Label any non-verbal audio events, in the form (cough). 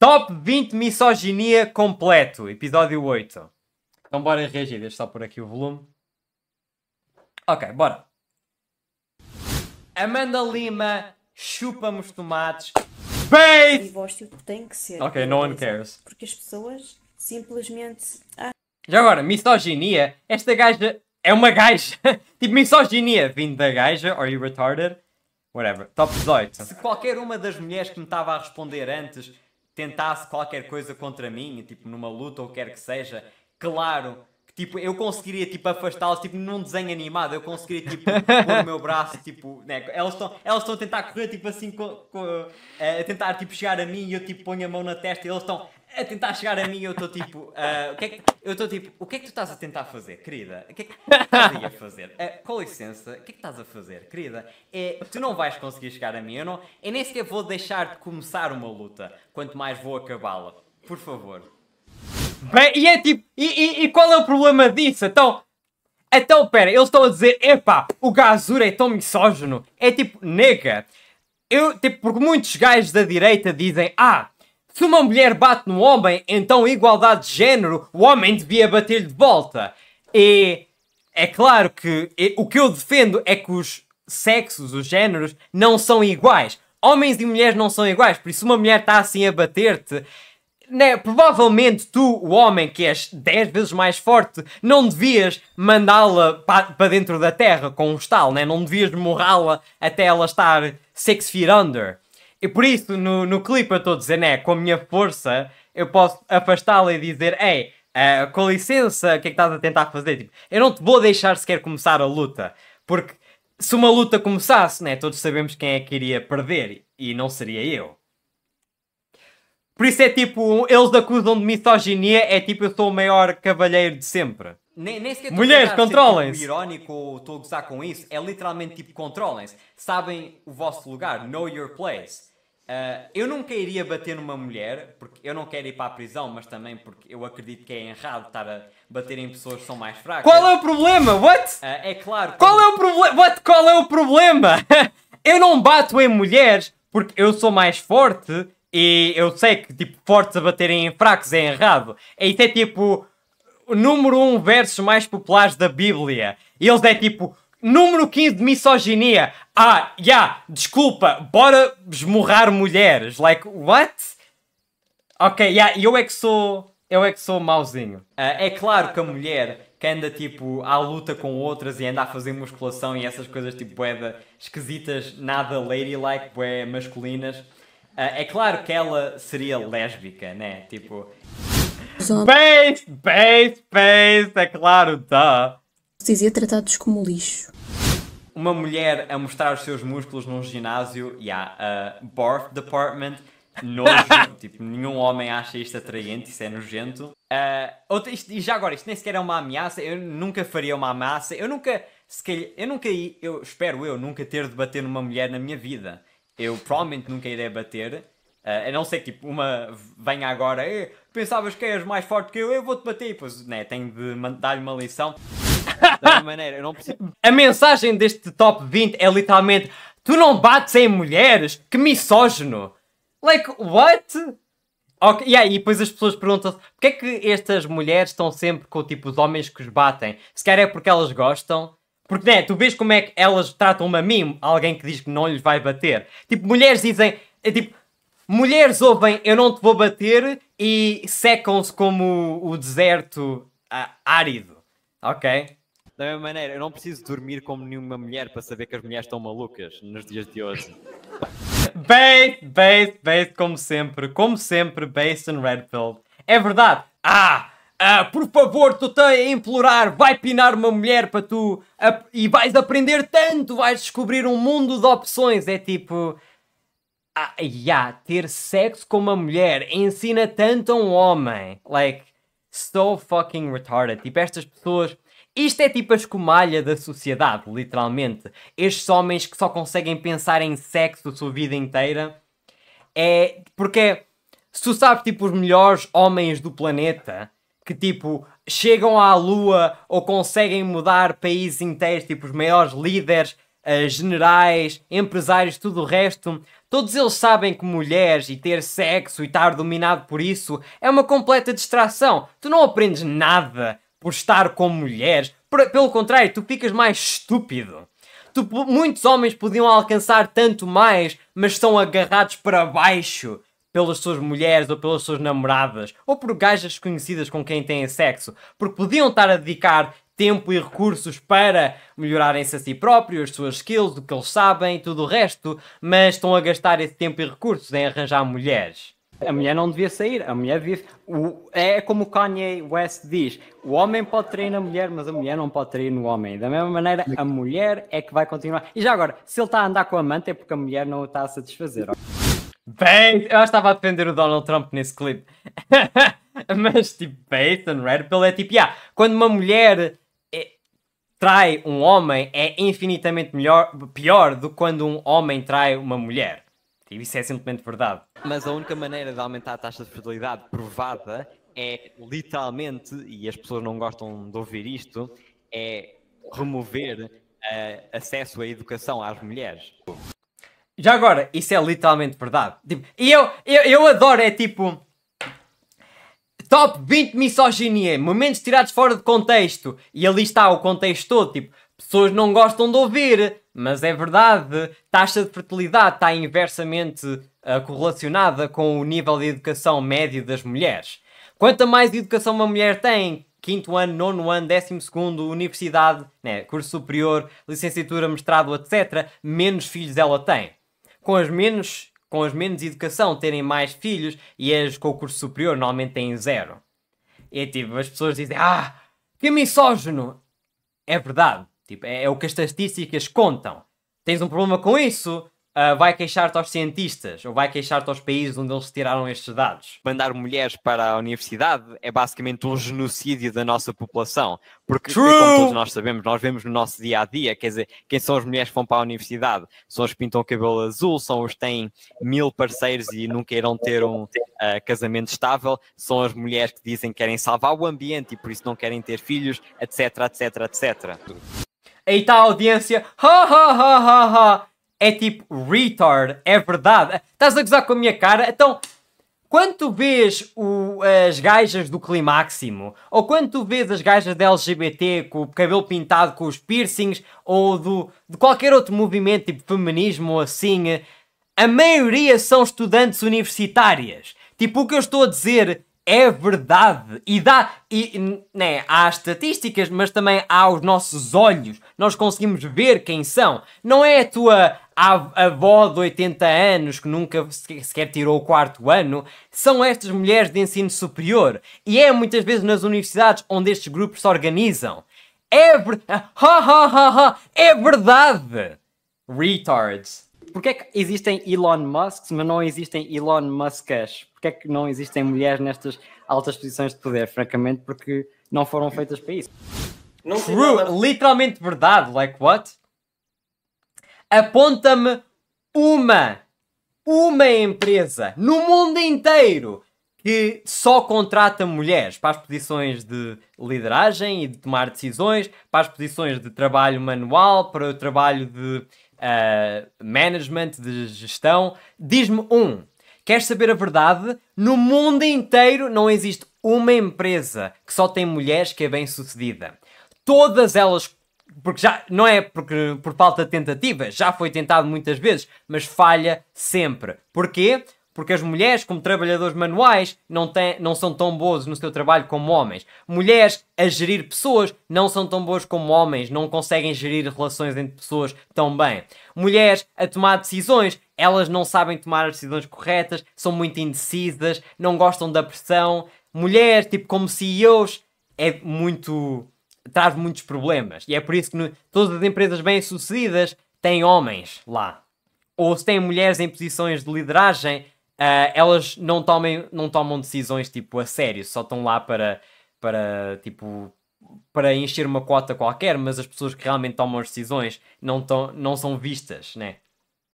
Top 20 misoginia completo, episódio 8. Então bora reagir, deixa só por aqui o volume. Ok, bora. Amanda Lima, chupa os tomates. Bait! O divórcio tem que ser. Ok, no one cares. Porque as pessoas simplesmente. Ah. Já agora, misoginia. Esta gaja é uma gaja. (laughs) tipo, misoginia vindo da gaja. Are you retarded? Whatever. Top 18. Se qualquer uma das mulheres que me estava a responder antes tentasse qualquer coisa contra mim, tipo numa luta ou quer que seja, claro Tipo, eu conseguiria, tipo, afastá-los, tipo, num desenho animado, eu conseguiria, tipo, (laughs) pôr o meu braço, tipo, né? Elas estão elas a tentar correr, tipo, assim, com, com, eh, a tentar, tipo, chegar a mim e eu, tipo, ponho a mão na testa e eles estão a tentar chegar a mim e eu estou, tipo, uh, o que é que, eu estou, tipo, o que é que tu estás a tentar fazer, querida? O que é que estás a fazer? Uh, com licença, o que é que estás a fazer, querida? É, tu não vais conseguir chegar a mim, eu não, eu nem sequer vou deixar de começar uma luta, quanto mais vou acabá-la. Por favor. Bem, e é tipo, e, e, e, qual é o problema disso? Então, então pera, eles estão a dizer, epá, o Gazura é tão misógino. É tipo, nega. Eu, tipo, porque muitos gajos da direita dizem, ah, se uma mulher bate no homem, então igualdade de género, o homem devia bater lhe de volta. E é claro que e, o que eu defendo é que os sexos, os géneros, não são iguais. Homens e mulheres não são iguais, por isso uma mulher está assim a bater-te, né, provavelmente tu, o homem que és 10 vezes mais forte, não devias mandá-la para dentro da terra com um estalo, né? não devias morrá-la até ela estar 6 feet under. E por isso, no, no clipe eu estou a dizer, né, com a minha força, eu posso afastá-la e dizer, ei, uh, com licença, o que é que estás a tentar fazer? Tipo, eu não te vou deixar sequer começar a luta, porque se uma luta começasse, né, todos sabemos quem é que iria perder, e não seria eu. Por isso é tipo, eles acusam de misoginia, é tipo, eu sou o maior cavalheiro de sempre. Nem, nem sequer Mulheres, tipo controlem-se! Tipo, irónico ou estou a gozar com isso, é literalmente tipo, controlem-se. Sabem o vosso lugar, know your place. Uh, eu nunca iria bater numa mulher, porque eu não quero ir para a prisão, mas também porque eu acredito que é errado estar a bater em pessoas que são mais fracas. Qual é o problema? What? Uh, é claro. Qual é o problema? What? Qual é o problema? (laughs) eu não bato em mulheres porque eu sou mais forte e eu sei que, tipo, fortes a baterem em fracos é errado. É isso é tipo. Número 1 um versos mais populares da Bíblia. E eles é tipo. Número 15 de misoginia. Ah, já, yeah, desculpa, bora esmurrar mulheres. Like, what? Ok, yeah, eu é que sou. Eu é que sou mauzinho. Uh, é claro que a mulher que anda tipo à luta com outras e anda a fazer musculação e essas coisas tipo bué esquisitas, nada ladylike, bué masculinas ah, é claro que ela seria lésbica, né? Tipo. Base, base, base, é claro, tá. Dizia tratados como lixo. Uma mulher a mostrar os seus músculos num ginásio, e yeah, uh, Department, nojo, (laughs) tipo, nenhum homem acha isto atraente, isso é nojento. Uh, outra, isto, e já agora, isto nem sequer é uma ameaça, eu nunca faria uma ameaça, eu nunca, se calhar, eu nunca, eu espero eu nunca ter de bater numa mulher na minha vida eu provavelmente nunca irei bater. Uh, a não ser que tipo, uma venha agora, eh, pensavas que és mais forte que eu, eu vou-te bater. Pois, né, tenho de dar-lhe uma lição. da maneira, eu não preciso. A mensagem deste top 20 é literalmente: tu não bates em mulheres? Que misógino! Like, what? Okay, yeah, e depois as pessoas perguntam-se porque é que estas mulheres estão sempre com tipo, os homens que os batem? Se calhar é porque elas gostam porque, né, tu vês como é que elas tratam-me a mim, alguém que diz que não lhes vai bater. Tipo, mulheres dizem, é tipo, mulheres ouvem eu não te vou bater e secam-se como o deserto ah, árido, ok? Da mesma maneira, eu não preciso dormir como nenhuma mulher para saber que as mulheres estão malucas nos dias de hoje. Bait, bait, bait, como sempre, como sempre, Basin Redfield. É verdade. Ah! Ah, por favor, tu tens a implorar, vai pinar uma mulher para tu e vais aprender tanto, vais descobrir um mundo de opções. É tipo. Ah, yeah, ter sexo com uma mulher ensina tanto a um homem. Like, so fucking retarded. Tipo, estas pessoas. Isto é tipo a escumalha da sociedade, literalmente. Estes homens que só conseguem pensar em sexo a sua vida inteira. É. Porque se tu sabes, tipo, os melhores homens do planeta que tipo chegam à Lua ou conseguem mudar países inteiros, tipo os maiores líderes, uh, generais, empresários, tudo o resto. Todos eles sabem que mulheres e ter sexo e estar dominado por isso é uma completa distração. Tu não aprendes nada por estar com mulheres. pelo contrário, tu ficas mais estúpido. Tu, muitos homens podiam alcançar tanto mais, mas estão agarrados para baixo pelas suas mulheres ou pelas suas namoradas ou por gajas conhecidas com quem têm sexo, porque podiam estar a dedicar tempo e recursos para melhorarem-se a si próprios, as suas skills, do que eles sabem, tudo o resto, mas estão a gastar esse tempo e recursos em arranjar mulheres. A mulher não devia sair, a mulher devia. O... É como Kanye West diz: o homem pode trair na mulher, mas a mulher não pode trair no homem. Da mesma maneira, a mulher é que vai continuar. E já agora, se ele está a andar com a amante, é porque a mulher não o está a satisfazer. Bem, eu estava a defender o Donald Trump nesse clipe. (laughs) Mas, tipo, Baton Red Pill é tipo, yeah, quando uma mulher é, trai um homem é infinitamente melhor, pior do que quando um homem trai uma mulher. Tipo, isso é simplesmente verdade. Mas a única maneira de aumentar a taxa de fertilidade provada é literalmente, e as pessoas não gostam de ouvir isto, é remover uh, acesso à educação às mulheres. Já agora, isso é literalmente verdade. Tipo, e eu, eu, eu adoro, é tipo. Top 20 misoginia, momentos tirados fora de contexto. E ali está o contexto todo, tipo, pessoas não gostam de ouvir, mas é verdade. Taxa de fertilidade está inversamente uh, correlacionada com o nível de educação médio das mulheres. Quanto mais educação uma mulher tem, quinto ano, nono ano, décimo segundo, universidade, né, curso superior, licenciatura, mestrado, etc., menos filhos ela tem com as menos com as menos educação terem mais filhos e as com o curso superior normalmente têm zero. E é tipo, as pessoas dizem, ah, que misógino! É verdade, tipo, é, é o que as estatísticas contam. Tens um problema com isso? Uh, vai queixar-te aos cientistas ou vai queixar-te aos países onde eles tiraram estes dados. Mandar mulheres para a universidade é basicamente um genocídio da nossa população. Porque, como todos nós sabemos, nós vemos no nosso dia a dia, quer dizer, quem são as mulheres que vão para a universidade? São as que pintam o cabelo azul, são os que têm mil parceiros e nunca irão ter um uh, casamento estável, são as mulheres que dizem que querem salvar o ambiente e por isso não querem ter filhos, etc, etc, etc. Aí está a audiência, ha ha ha ha ha, é tipo retard, é verdade. Estás a gozar com a minha cara? Então, quando tu vês o, as gajas do Climáximo, ou quando tu vês as gajas da LGBT com o cabelo pintado, com os piercings, ou do, de qualquer outro movimento tipo feminismo ou assim, a maioria são estudantes universitárias. Tipo, o que eu estou a dizer é verdade. E dá. E, né, há estatísticas, mas também há os nossos olhos. Nós conseguimos ver quem são. Não é a tua a avó de 80 anos que nunca sequer tirou o quarto ano, são estas mulheres de ensino superior. E é muitas vezes nas universidades onde estes grupos se organizam. É verdade. (laughs) Ha, ha, ha, ha. É verdade! Retards. Porquê é que existem Elon Musks, mas não existem Elon Muskas? Porquê é que não existem mulheres nestas altas posições de poder? Francamente, porque não foram feitas para isso. True, literalmente verdade. Like what? Aponta-me uma, uma empresa no mundo inteiro que só contrata mulheres para as posições de lideragem e de tomar decisões, para as posições de trabalho manual, para o trabalho de uh, management, de gestão. Diz-me um. Queres saber a verdade? No mundo inteiro não existe uma empresa que só tem mulheres que é bem sucedida. Todas elas porque já não é porque por falta de tentativa, já foi tentado muitas vezes, mas falha sempre. Porquê? Porque as mulheres, como trabalhadores manuais, não, têm, não são tão boas no seu trabalho como homens. Mulheres a gerir pessoas não são tão boas como homens, não conseguem gerir relações entre pessoas tão bem. Mulheres a tomar decisões, elas não sabem tomar as decisões corretas, são muito indecisas, não gostam da pressão. Mulheres, tipo como CEOs, é muito traz muitos problemas. E é por isso que no, todas as empresas bem-sucedidas têm homens lá. Ou se têm mulheres em posições de lideragem, uh, elas não, tomem, não tomam decisões tipo a sério, só estão lá para, para tipo para encher uma quota qualquer, mas as pessoas que realmente tomam as decisões não, tão, não são vistas, né?